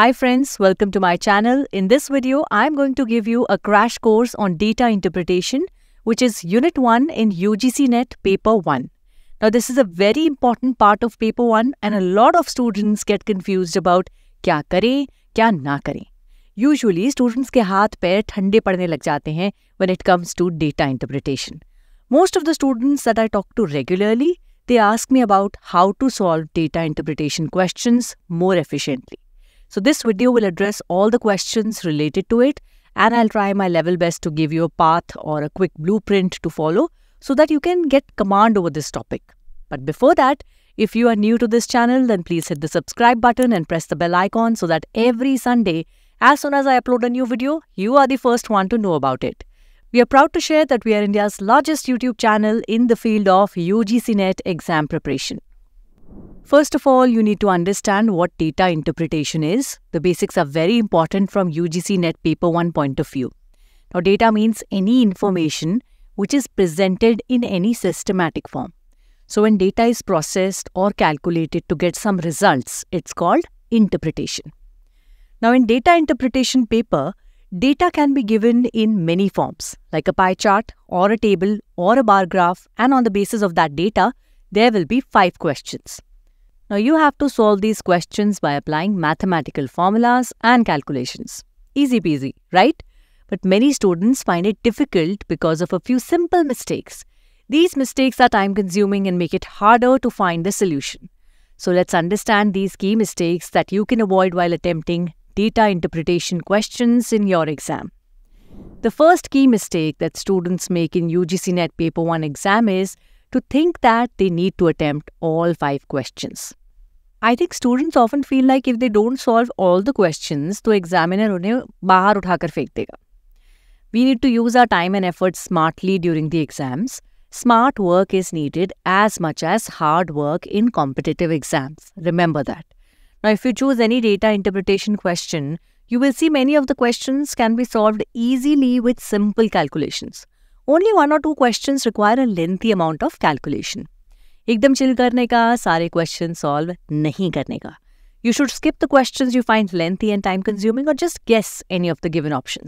Hi friends, welcome to my channel. In this video, I'm going to give you a crash course on data interpretation, which is Unit 1 in UGC NET Paper 1. Now, this is a very important part of Paper 1 and a lot of students get confused about kya kare, kya na kare. Usually, students के हाथ पैर ठंडे पड़ने when it comes to data interpretation. Most of the students that I talk to regularly, they ask me about how to solve data interpretation questions more efficiently. So this video will address all the questions related to it and I'll try my level best to give you a path or a quick blueprint to follow so that you can get command over this topic. But before that, if you are new to this channel, then please hit the subscribe button and press the bell icon so that every Sunday, as soon as I upload a new video, you are the first one to know about it. We are proud to share that we are India's largest YouTube channel in the field of UGC NET exam preparation. First of all, you need to understand what data interpretation is. The basics are very important from UGC Net Paper 1 point of view. Now, data means any information which is presented in any systematic form. So, when data is processed or calculated to get some results, it's called interpretation. Now, in data interpretation paper, data can be given in many forms, like a pie chart or a table or a bar graph, and on the basis of that data, there will be five questions. Now you have to solve these questions by applying mathematical formulas and calculations. Easy peasy, right? But many students find it difficult because of a few simple mistakes. These mistakes are time consuming and make it harder to find the solution. So let's understand these key mistakes that you can avoid while attempting data interpretation questions in your exam. The first key mistake that students make in UGC NET Paper 1 exam is to think that they need to attempt all five questions. I think students often feel like if they don't solve all the question तो examiner उन्हें बाहर उठाकर फेंक देगा we need to use our time and effort smartly during the exams Smart work is needed as much as hard work in competitive exams. Remember that. Now, if you choose any data interpretation question, you will see many of the questions can be solved easily with simple calculations. Only one or two questions require a lengthy amount of calculation. एकदम chill करने का questions question solve नहीं करने का you should skip the question you find lengthy and time consuming और just guess any of the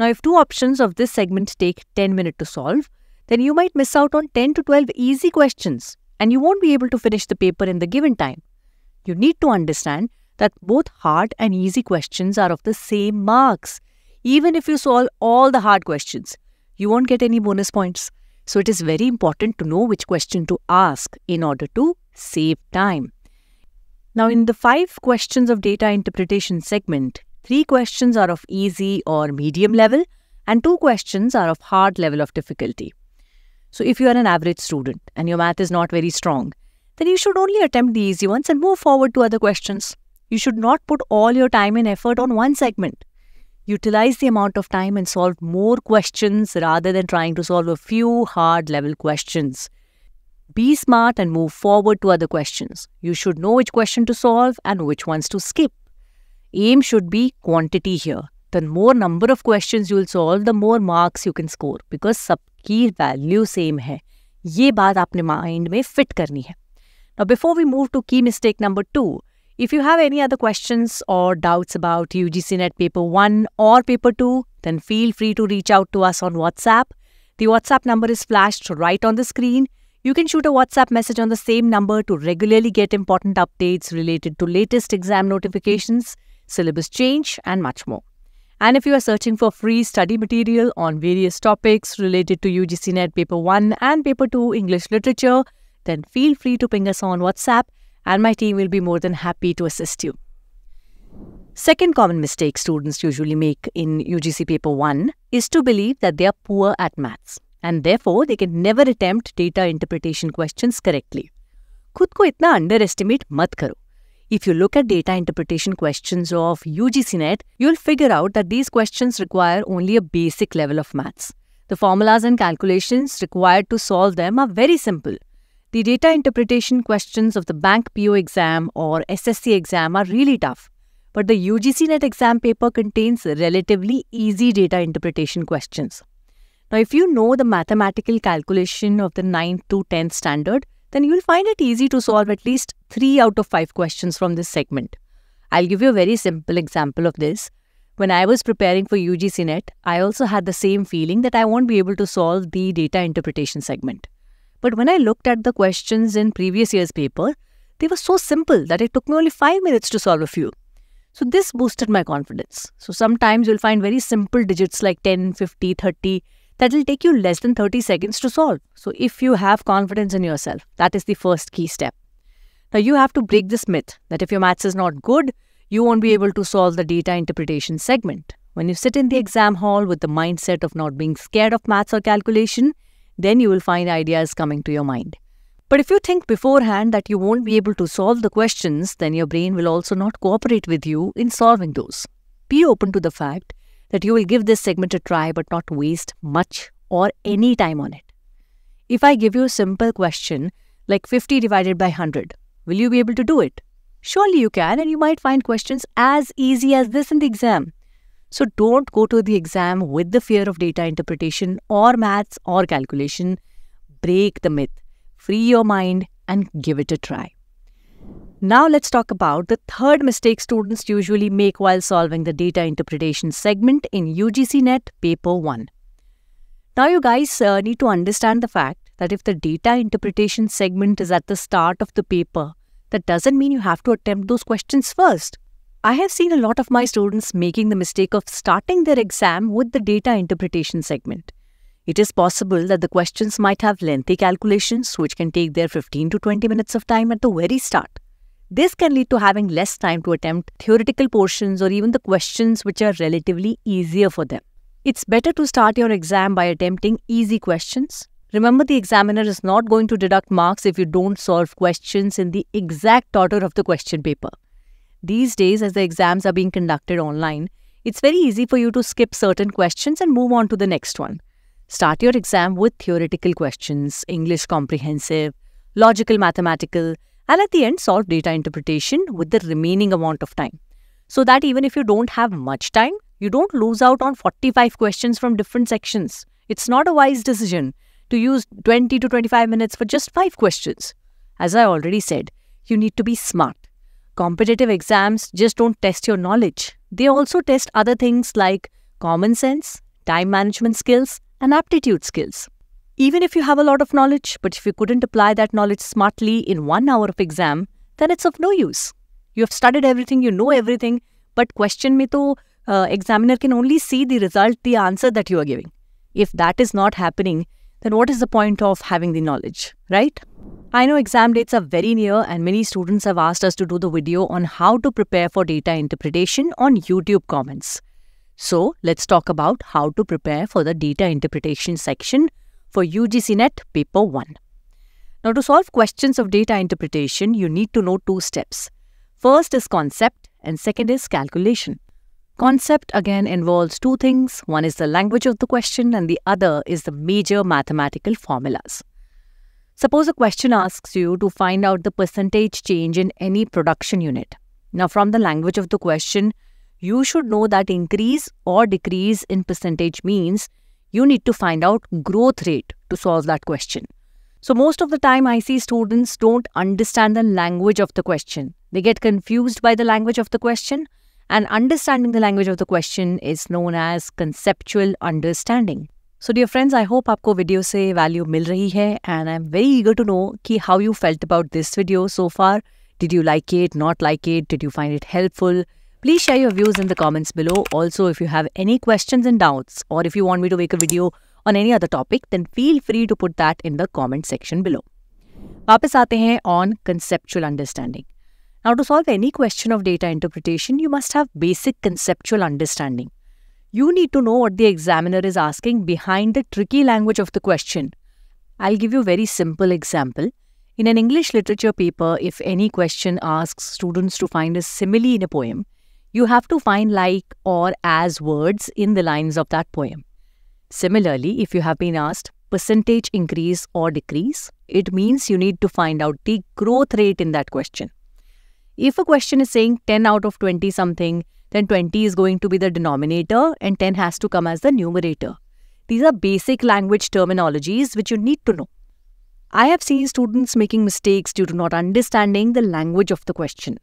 Now, if two options of this segment take 10 minutes to solve, then you might miss out on 10 to 12 easy questions and you won't be able to finish the paper in the given time. You need to understand that both hard and easy questions are of the same marks. Even if you solve all the hard questions, you won't get any bonus points. So it is very important to know which question to ask in order to save time. Now in the five questions of data interpretation segment, three questions are of easy or medium level and two questions are of hard level of difficulty. So if you are an average student and your math is not very strong, then you should only attempt the easy ones and move forward to other questions. You should not put all your time and effort on one segment. Utilize the amount of time and solve more questions rather than trying to solve a few hard level questions. Be smart and move forward to other questions. You should know which question to solve and which ones to skip. Aim should be quantity here. The more number of questions you will solve, the more marks you can score because sub key value same है. ये बात आपने mind में fit करनी है. Now before we move to key mistake number two, if you have any other questions or doubts about UGC Net Paper 1 or Paper 2, then feel free to reach out to us on WhatsApp. The WhatsApp number is flashed right on the screen. You can shoot a WhatsApp message on the same number to regularly get important updates related to latest exam notifications, syllabus change, and much more. And if you are searching for free study material on various topics related to UGC Net Paper 1 and Paper 2 English Literature, then feel free to ping us on WhatsApp and my team will be more than happy to assist you. Second common mistake students usually make in UGC paper 1 is to believe that they are poor at maths and therefore they can never attempt data interpretation questions correctly. खुद को इतना underestimate मत करो If you look at data interpretation questions of UGCNet, you'll figure out that these questions require only a basic level of maths. The formulas and calculations required to solve them are very simple. The data interpretation questions of the Bank PO exam or SSC exam are really tough, but the UGC Net exam paper contains relatively easy data interpretation questions. Now, if you know the mathematical calculation of the 9th to 10th standard, then you'll find it easy to solve at least 3 out of 5 questions from this segment. I'll give you a very simple example of this. When I was preparing for UGC Net, I also had the same feeling that I won't be able to solve the data interpretation segment. But when I looked at the questions in previous year's paper, they were so simple that it took me only 5 minutes to solve a few. So this boosted my confidence. So sometimes you'll find very simple digits like 10, 50, 30 that will take you less than 30 seconds to solve. So if you have confidence in yourself, that is the first key step. Now you have to break this myth that if your maths is not good, you won't be able to solve the data interpretation segment. When you sit in the exam hall with the mindset of not being scared of maths or calculation, then you will find ideas coming to your mind. But if you think beforehand that you won't be able to solve the questions, then your brain will also not cooperate with you in solving those. Be open to the fact that you will give this segment a try but not waste much or any time on it. If I give you a simple question like 50 divided by 100, will you be able to do it? Surely you can and you might find questions as easy as this in the exam. So don't go to the exam with the fear of data interpretation or maths or calculation. Break the myth, free your mind, and give it a try. Now let's talk about the third mistake students usually make while solving the data interpretation segment in UGC NET Paper 1. Now you guys uh, need to understand the fact that if the data interpretation segment is at the start of the paper, that doesn't mean you have to attempt those questions first. I have seen a lot of my students making the mistake of starting their exam with the data interpretation segment. It is possible that the questions might have lengthy calculations which can take their 15 to 20 minutes of time at the very start. This can lead to having less time to attempt theoretical portions or even the questions which are relatively easier for them. It's better to start your exam by attempting easy questions. Remember, the examiner is not going to deduct marks if you don't solve questions in the exact order of the question paper. These days, as the exams are being conducted online, it's very easy for you to skip certain questions and move on to the next one. Start your exam with theoretical questions, English comprehensive, logical mathematical, and at the end solve data interpretation with the remaining amount of time. So that even if you don't have much time, you don't lose out on 45 questions from different sections. It's not a wise decision to use 20 to 25 minutes for just 5 questions. As I already said, you need to be smart competitive exams just don't test your knowledge. They also test other things like common sense, time management skills, and aptitude skills. Even if you have a lot of knowledge, but if you couldn't apply that knowledge smartly in one hour of exam, then it's of no use. You have studied everything, you know everything, but question me, to uh, examiner can only see the result, the answer that you are giving. If that is not happening, then what is the point of having the knowledge, right? I know exam dates are very near and many students have asked us to do the video on how to prepare for data interpretation on YouTube comments. So let's talk about how to prepare for the data interpretation section for UGC Net Paper 1. Now to solve questions of data interpretation, you need to know two steps. First is concept and second is calculation. Concept again involves two things. One is the language of the question and the other is the major mathematical formulas. Suppose a question asks you to find out the percentage change in any production unit. Now, from the language of the question, you should know that increase or decrease in percentage means you need to find out growth rate to solve that question. So, most of the time I see students don't understand the language of the question. They get confused by the language of the question and understanding the language of the question is known as conceptual understanding. So dear friends I hope आपको video से value मिल रही है and I am very eager to know कि how you felt about this video so far did you like it not like it did you find it helpful please share your views in the comments below also if you have any question in doubts और if you want me to make a video on any other topic then feel free to put that in the comment section below वापस आते हैं on conceptual understanding now to solve any question of data interpretation you must have basic conceptual understanding you need to know what the examiner is asking behind the tricky language of the question. I'll give you a very simple example. In an English literature paper, if any question asks students to find a simile in a poem, you have to find like or as words in the lines of that poem. Similarly, if you have been asked percentage increase or decrease, it means you need to find out the growth rate in that question. If a question is saying 10 out of 20 something, then 20 is going to be the denominator and 10 has to come as the numerator. These are basic language terminologies which you need to know. I have seen students making mistakes due to not understanding the language of the question.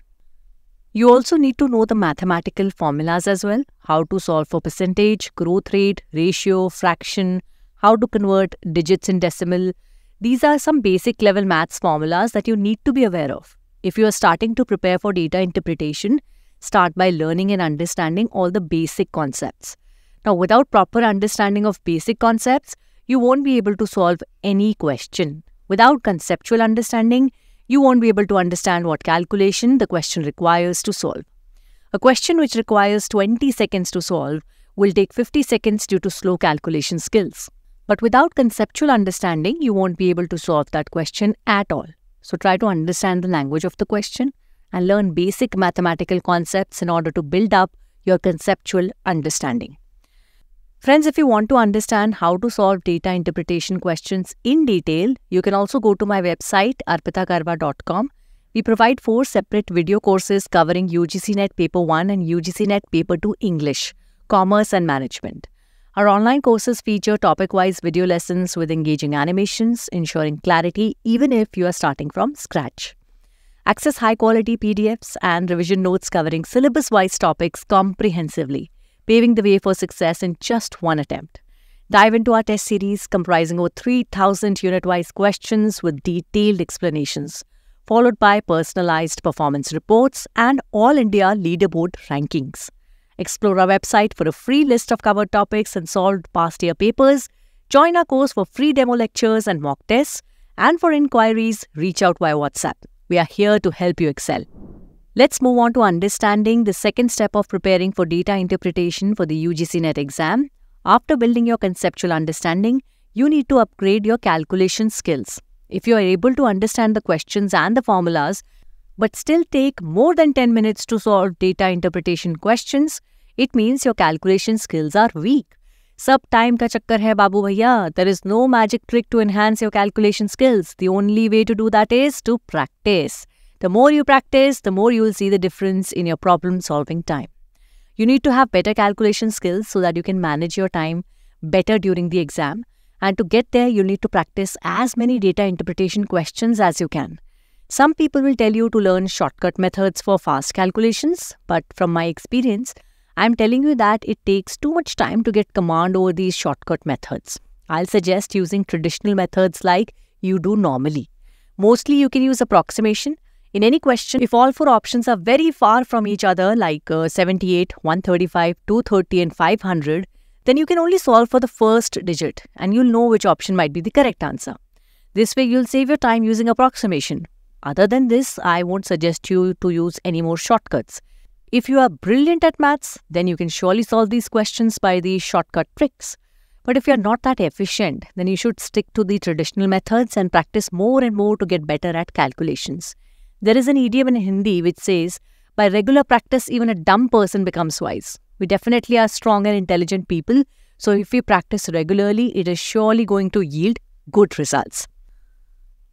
You also need to know the mathematical formulas as well, how to solve for percentage, growth rate, ratio, fraction, how to convert digits in decimal. These are some basic level maths formulas that you need to be aware of. If you are starting to prepare for data interpretation, start by learning and understanding all the basic concepts. Now, without proper understanding of basic concepts, you won't be able to solve any question. Without conceptual understanding, you won't be able to understand what calculation the question requires to solve. A question which requires 20 seconds to solve will take 50 seconds due to slow calculation skills. But without conceptual understanding, you won't be able to solve that question at all. So try to understand the language of the question, and learn basic mathematical concepts in order to build up your conceptual understanding. Friends, if you want to understand how to solve data interpretation questions in detail, you can also go to my website arpitakarva.com. We provide four separate video courses covering UGC Net Paper 1 and UGC Net Paper 2 English, Commerce and Management. Our online courses feature topic-wise video lessons with engaging animations, ensuring clarity even if you are starting from scratch. Access high quality PDFs and revision notes covering syllabus wise topics comprehensively, paving the way for success in just one attempt. Dive into our test series comprising over 3,000 unit wise questions with detailed explanations, followed by personalized performance reports and All India leaderboard rankings. Explore our website for a free list of covered topics and solved past year papers. Join our course for free demo lectures and mock tests. And for inquiries, reach out via WhatsApp we are here to help you excel. Let's move on to understanding the second step of preparing for data interpretation for the UGC NET exam. After building your conceptual understanding, you need to upgrade your calculation skills. If you are able to understand the questions and the formulas, but still take more than 10 minutes to solve data interpretation questions, it means your calculation skills are weak. सब time का चक्कर है बाबू भैया there is no magic trick to enhance your calculation skills the only way to do that is to practice the more you practice the more you will see the difference in your problem solving You need to have better calculation skills so that you can manage your time better during the exam. And to get there, you need to practice as many data interpretation questions as you can. Some people will tell you to learn shortcut methods for fast calculations, but from my experience, I'm telling you that it takes too much time to get command over these shortcut methods. I'll suggest using traditional methods like you do normally. Mostly you can use approximation. In any question, if all four options are very far from each other like uh, 78, 135, 230 and 500, then you can only solve for the first digit and you'll know which option might be the correct answer. This way you'll save your time using approximation. Other than this, I won't suggest you to use any more shortcuts. If you are brilliant at maths, then you can surely solve these questions by the shortcut tricks. But if you're not that efficient, then you should stick to the traditional methods and practice more and more to get better at calculations. There is an idiom in Hindi which says, by regular practice, even a dumb person becomes wise. We definitely are strong and intelligent people, so if we practice regularly, it is surely going to yield good results.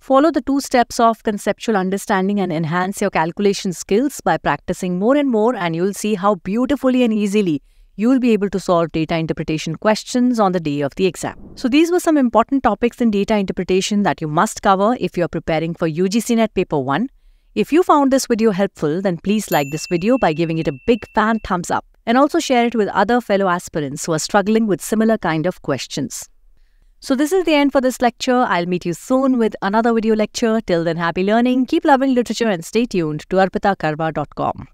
Follow the two steps of conceptual understanding and enhance your calculation skills by practicing more and more and you'll see how beautifully and easily you'll be able to solve data interpretation questions on the day of the exam. So these were some important topics in data interpretation that you must cover if you're preparing for UGC NET Paper 1. If you found this video helpful, then please like this video by giving it a big fan thumbs up and also share it with other fellow aspirants who are struggling with similar kind of questions. So this is the end for this lecture. I'll meet you soon with another video lecture. Till then, happy learning, keep loving literature and stay tuned to arpitakarva.com.